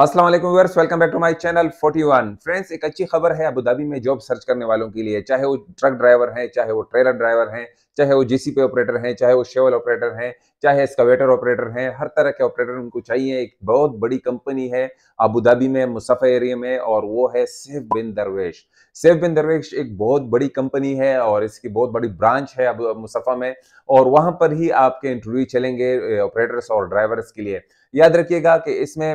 अस्सलाम वालेकुम viewers welcome back to my channel 41 friends एक अच्छी खबर है अबू धाबी में जॉब सर्च करने वालों के लिए चाहे वो ट्रक ड्राइवर हैं चाहे वो ट्रेलर ड्राइवर हैं चाहे वो जीसीपी ऑपरेटर हैं चाहे वो शेवल ऑपरेटर हैं चाहे एक्सकवेटर ऑपरेटर हैं हर तरह के ऑपरेटर उनको चाहिए एक बहुत बड़ी कंपनी है अबू धाबी में मुसाफा एरिया में और वो है सेफ बिन दरवेश सेफ बिन दरवेश एक बहुत बड़ी कंपनी है और इसकी बहुत बड़ी ब्रांच है अब मुसाफा में और वहाँ पर ही आपके इंटरव्यू चलेंगे ऑपरेटर्स और ड्राइवर्स के लिए याद रखिएगा कि इसमें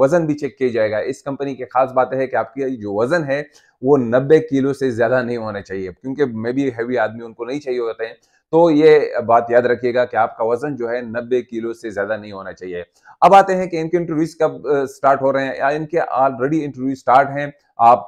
वजन भी चेक किया जाएगा इस कंपनी की खास बात है कि आपकी जो वजन है वो नब्बे किलो से ज्यादा नहीं होना चाहिए क्योंकि मैं भी हैवी आदमी उनको नहीं चाहिए होते हैं तो ये बात याद रखिएगा कि आपका वजन जो है 90 किलो से ज्यादा नहीं होना चाहिए अब आते हैं कि इनके इंटरव्यूज कब स्टार्ट हो रहे हैं या इनके ऑलरेडी इंटरव्यू स्टार्ट हैं आप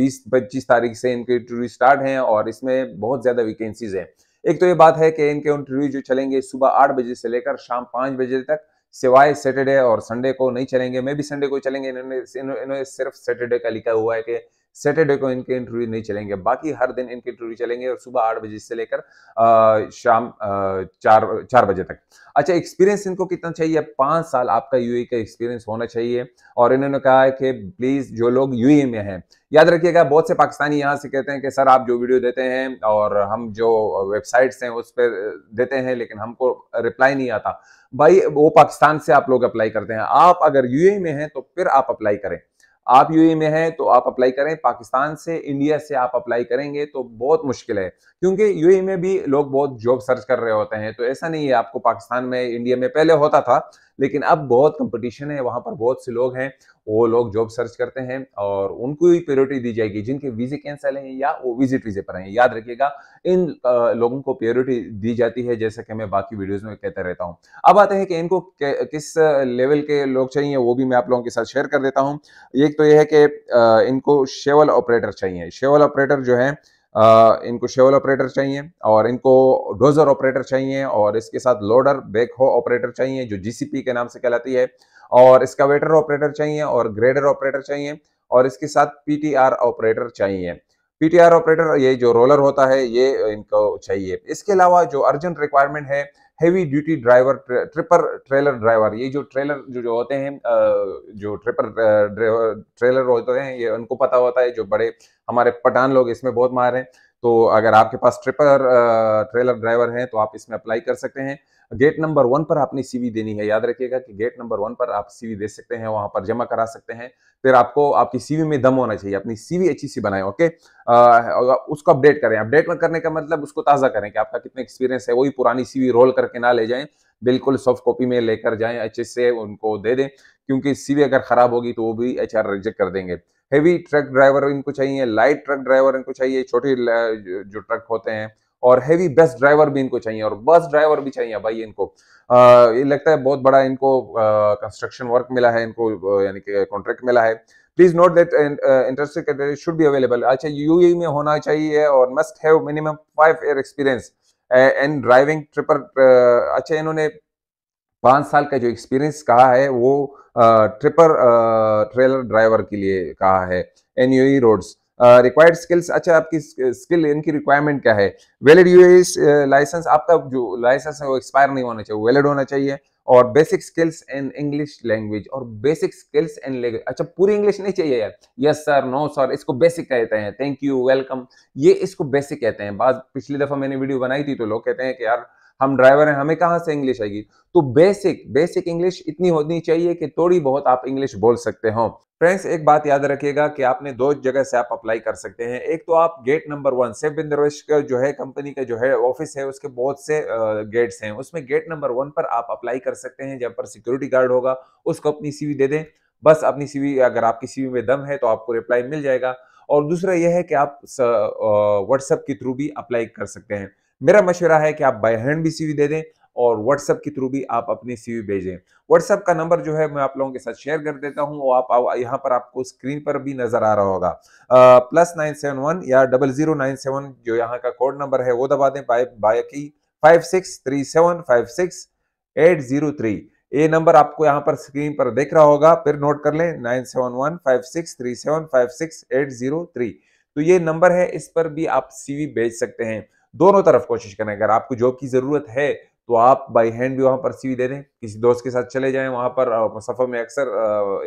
20 25 तारीख से इनके इंटरव्यू स्टार्ट हैं और इसमें बहुत ज्यादा वैकेंसीज हैं एक तो ये बात है कि इनके इंटरव्यू जो चलेंगे सुबह आठ बजे से लेकर शाम पाँच बजे तक सिवाय सैटरडे और संडे को नहीं चलेंगे मैं भी संडे को चलेंगे इन्होंने इन्होंने सिर्फ सैटरडे का लिखा हुआ है कि सैटरडे को इनके इंटरव्यू नहीं चलेंगे बाकी हर दिन इनके इंटरव्यू चलेंगे और सुबह आठ बजे से लेकर शाम चार चार बजे तक अच्छा एक्सपीरियंस इनको कितना चाहिए पाँच साल आपका यू e का एक्सपीरियंस होना चाहिए और इन्होंने कहा है कि प्लीज़ जो लोग यू e में हैं याद रखिएगा बहुत से पाकिस्तानी यहाँ से कहते हैं कि सर आप जो वीडियो देते हैं और हम जो वेबसाइट्स हैं उस पर देते हैं लेकिन हमको रिप्लाई नहीं आता भाई वो पाकिस्तान से आप लोग अप्लाई करते हैं आप अगर यूए e में हैं तो फिर आप अप्लाई करें आप यूएई e में हैं तो आप अप्लाई करें पाकिस्तान से इंडिया से आप अप्लाई करेंगे तो बहुत मुश्किल है क्योंकि यूएई e में भी लोग बहुत जॉब सर्च कर रहे होते हैं तो ऐसा नहीं है आपको पाकिस्तान में इंडिया में पहले होता था लेकिन अब बहुत कंपटीशन है वहां पर बहुत से लोग हैं वो लोग जॉब सर्च करते हैं और उनको ही प्योरिटी दी जाएगी जिनके वीज़े कैंसिल हैं या वो विजिट वीज़े पर हैं याद रखिएगा इन लोगों को प्योरिटी दी जाती है जैसा कि मैं बाकी वीडियोज़ में कहते रहता हूँ अब आते हैं कि इनको किस लेवल के लोग चाहिए वो भी मैं आप लोगों के साथ शेयर कर देता हूँ ये एक तो ये है कि इनको शेवल ऑपरेटर चाहिए शेवल ऑपरेटर जो है इनको शेवल ऑपरेटर चाहिए और इनको डोजर ऑपरेटर चाहिए और इसके साथ लोडर बैकहो ऑपरेटर चाहिए जो जीसीपी के नाम से कहलाती है और इसका वेटर ऑपरेटर चाहिए और ग्रेडर ऑपरेटर चाहिए और इसके साथ पीटीआर ऑपरेटर चाहिए पीटीआर ऑपरेटर ये जो रोलर होता है ये इनको चाहिए इसके अलावा जो अर्जेंट रिक्वायरमेंट है heavy duty driver tipper trailer driver ये जो ट्रेलर जो जो होते हैं जो ट्रिपर ड्राइवर ट्रेलर होते हैं ये उनको पता होता है जो बड़े हमारे पठान लोग इसमें बहुत मार हैं तो अगर आपके पास ट्रिपर ट्रेलर ड्राइवर हैं तो आप इसमें अप्लाई कर सकते हैं गेट नंबर वन पर आपने सीवी देनी है याद रखिएगा कि गेट नंबर वन पर आप सीवी दे सकते हैं वहां पर जमा करा सकते हैं फिर आपको आपकी सीवी में दम होना चाहिए अपनी सीवी अच्छी सी बनाए ओके आ, उसको अपडेट करें अपडेट करने का मतलब उसको ताज़ा करें कि आपका कितना एक्सपीरियंस है वही पुरानी सीवी रोल करके ना ले जाए बिल्कुल सॉफ्ट कॉपी में लेकर जाए अच्छे से उनको दे दें क्योंकि सीवी अगर खराब होगी तो वो भी एच रिजेक्ट कर देंगे हैवी ट्रक ड्राइवर इनको चाहिए लाइट ट्रक ड्राइवर इनको चाहिए छोटे जो ट्रक होते हैं और हैवी बस ड्राइवर भी इनको चाहिए और बस ड्राइवर भी चाहिए भाई इनको आ, ये लगता है बहुत बड़ा इनको कंस्ट्रक्शन वर्क मिला है इनको यानी कि कॉन्ट्रैक्ट मिला है please note that interested candidate should be available अच्छा यूएई e में होना चाहिए और must have minimum five year experience and driving tipper अच्छा इन्होंने पाँच साल का जो एक्सपीरियंस कहा है वो ट्रिपर ट्रेलर ड्राइवर के लिए कहा है an you roads required skills अच्छा आपकी स्किल इनकी रिक्वायरमेंट क्या है वैलिड यू लाइसेंस आपका जो लाइसेंस है वो एक्सपायर नहीं होना चाहिए वैलिड होना चाहिए और basic skills in English language और बेसिक स्किल्स इन लैंग्वेज अच्छा पूरी इंग्लिश नहीं चाहिए यार यस सर नो सर इसको बेसिक कहते हैं थैंक यू वेलकम ये इसको बेसिक कहते हैं बाद पिछली दफ़ा मैंने वीडियो बनाई थी तो लोग कहते हैं कि यार हम ड्राइवर हैं हमें कहाँ से इंग्लिश आएगी तो बेसिक बेसिक इंग्लिश इतनी होनी चाहिए कि थोड़ी बहुत आप इंग्लिश बोल सकते हो फ्रेंड्स एक बात याद रखिएगा कि आपने दो जगह से आप अप्लाई कर सकते हैं एक तो आप गेट नंबर वन सेफ का जो है कंपनी का जो है ऑफिस है उसके बहुत से गेट्स हैं उसमें गेट नंबर वन पर आप अप्लाई कर सकते हैं जहाँ पर सिक्योरिटी गार्ड होगा उसको अपनी सीवी दे दें बस अपनी सीवी अगर आपकी सीवी में दम है तो आपको रिप्लाई मिल जाएगा और दूसरा यह है कि आप व्हाट्सएप के थ्रू भी अप्लाई कर सकते हैं मेरा मशवरा है कि आप बाई हैंड भी सीवी दे दें और व्हाट्सएप के थ्रू भी आप अपनी सीवी भेजें व्हाट्सएप का नंबर जो है मैं आप लोगों के साथ शेयर कर देता हूं और आप यहां पर आपको स्क्रीन पर भी नजर आ रहा होगा प्लस नाइन सेवन वन या डबल जीरो नाइन सेवन जो यहाँ का कोड नंबर है वो दबा दें की five six three seven five six eight zero three ये नंबर आपको यहाँ पर स्क्रीन पर देख रहा होगा फिर नोट कर लें nine seven one five six three seven five six eight zero three तो ये नंबर है इस पर भी आप सीवी भेज सकते हैं दोनों तरफ कोशिश करें अगर आपको जॉब की ज़रूरत है तो आप बाई हैंड भी वहां पर सीवी दे दें किसी दोस्त के साथ चले जाएं वहां पर सफ़र में अक्सर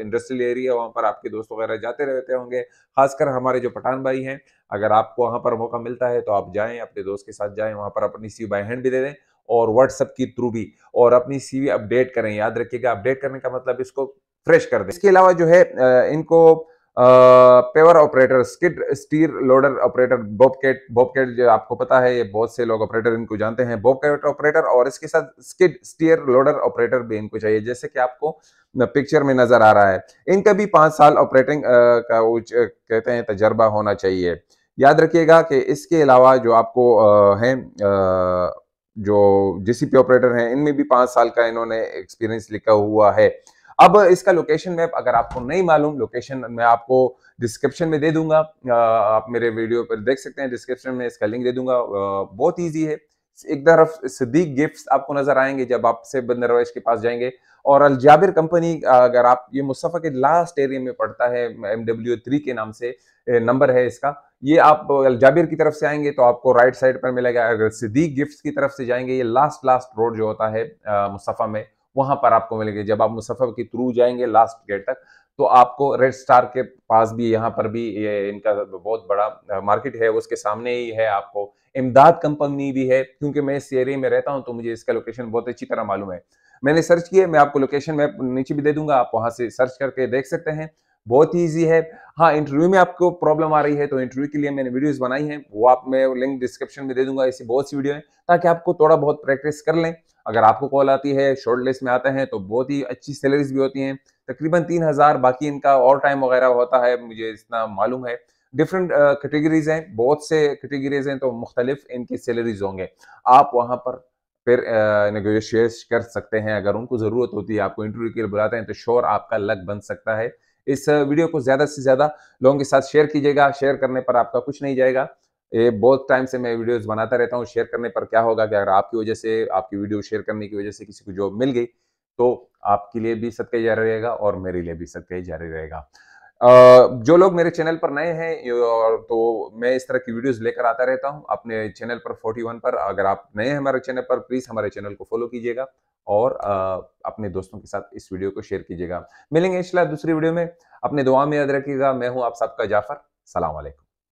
इंडस्ट्रियल एरिया वहां पर आपके दोस्त वगैरह जाते रहते होंगे खासकर हमारे जो पठान भाई हैं अगर आपको वहाँ पर मौका मिलता है तो आप जाएं अपने दोस्त के साथ जाएं वहां पर अपनी सीवी बाई हैंड भी दे दें और व्हाट्सअप के थ्रू भी और अपनी सीवी अपडेट करें याद रखिएगा अपडेट करने का मतलब इसको फ्रेश कर दें इसके अलावा जो है इनको paver operator skid steer loader operator bobcat bobcat जो आपको पता है ये बहुत से लोग ऑपरेटर इनको जानते हैं बोबकेट ऑपरेटर और इसके साथ स्किड स्टीयर लोडर ऑपरेटर भी इनको चाहिए जैसे कि आपको पिक्चर में नजर आ रहा है इनका भी पांच साल ऑपरेटिंग का उच, कहते हैं तजर्बा होना चाहिए याद रखिएगा कि इसके अलावा जो आपको है जो जेसीपी ऑपरेटर हैं इनमें भी पाँच साल का इन्होंने एक्सपीरियंस लिखा हुआ है अब इसका लोकेशन मैप अगर आपको नहीं मालूम लोकेशन मैं आपको डिस्क्रिप्शन में दे दूंगा आप मेरे वीडियो पर देख सकते हैं डिस्क्रिप्शन में इसका लिंक दे दूंगा बहुत ईजी है एक तरफ सिद्दीक गिफ्ट आपको नजर आएंगे जब आप से बंद रवेश के पास जाएंगे और अलजाबिर कंपनी अगर आप ये मुस्तफ़ा के लास्ट एरिया में पड़ता है एम डब्ल्यू थ्री के नाम से नंबर है इसका ये आप अलजाबिर की तरफ से आएंगे तो आपको राइट साइड पर मिलेगा अगर सिद्दीक गिफ्ट की तरफ से जाएंगे ये लास्ट लास्ट रोड जो होता है मुस्तफ़ा में वहां पर आपको मिलेंगे जब आप मुसफ़र के थ्रू जाएंगे लास्ट गेट तक तो आपको रेड स्टार के पास भी यहाँ पर भी ये इनका बहुत बड़ा मार्केट है उसके सामने ही है आपको इमदाद कंपनी भी है क्योंकि मैं इस एरिया में रहता हूँ तो मुझे इसका लोकेशन बहुत अच्छी तरह मालूम है मैंने सर्च किया मैं आपको लोकेशन मैप नीचे भी दे दूंगा आप वहाँ से सर्च करके देख सकते हैं बहुत ईजी है हाँ इंटरव्यू में आपको प्रॉब्लम आ रही है तो इंटरव्यू के लिए मैंने वीडियोज बनाई है वो आप मैं लिंक डिस्क्रिप्शन में दे दूंगा ऐसी बहुत सी वीडियो है ताकि आपको थोड़ा बहुत प्रैक्टिस कर लें अगर आपको कॉल आती है शॉर्ट लिस्ट में आते हैं तो बहुत ही अच्छी सैलरीज भी होती हैं तकरीबन तीन हज़ार बाकी इनका और टाइम वगैरह होता है मुझे इतना मालूम है डिफरेंट कैटेगरीज हैं बहुत से कैटेगरीज हैं तो मुख्तलिफ इनकी सैलरीज होंगे आप वहाँ पर फिर नेगोशिएट कर सकते हैं अगर उनको ज़रूरत होती है आपको इंटरव्यू के लिए बुलाते हैं तो श्योर आपका लक बन सकता है इस वीडियो को ज़्यादा से ज़्यादा लोगों के साथ शेयर कीजिएगा शेयर करने पर आपका कुछ नहीं जाएगा ये बहुत टाइम से मैं वीडियोस बनाता रहता हूँ शेयर करने पर क्या होगा कि अगर आपकी वजह से आपकी वीडियो शेयर करने की वजह से किसी को जॉब मिल गई तो आपके लिए भी सदका जारी रहेगा और मेरे लिए भी सदका जारी रहेगा जो लोग मेरे चैनल पर नए हैं तो मैं इस तरह की वीडियोस लेकर आता रहता हूं अपने चैनल पर 41 पर अगर आप नए हैं हमारे चैनल पर प्लीज़ हमारे चैनल को फॉलो कीजिएगा और अपने दोस्तों के साथ इस वीडियो को शेयर कीजिएगा मिलेंगे इंशाल्लाह दूसरी वीडियो में अपने दुआ में याद रखिएगा मैं हूँ आप सबका जाफर सलामकुम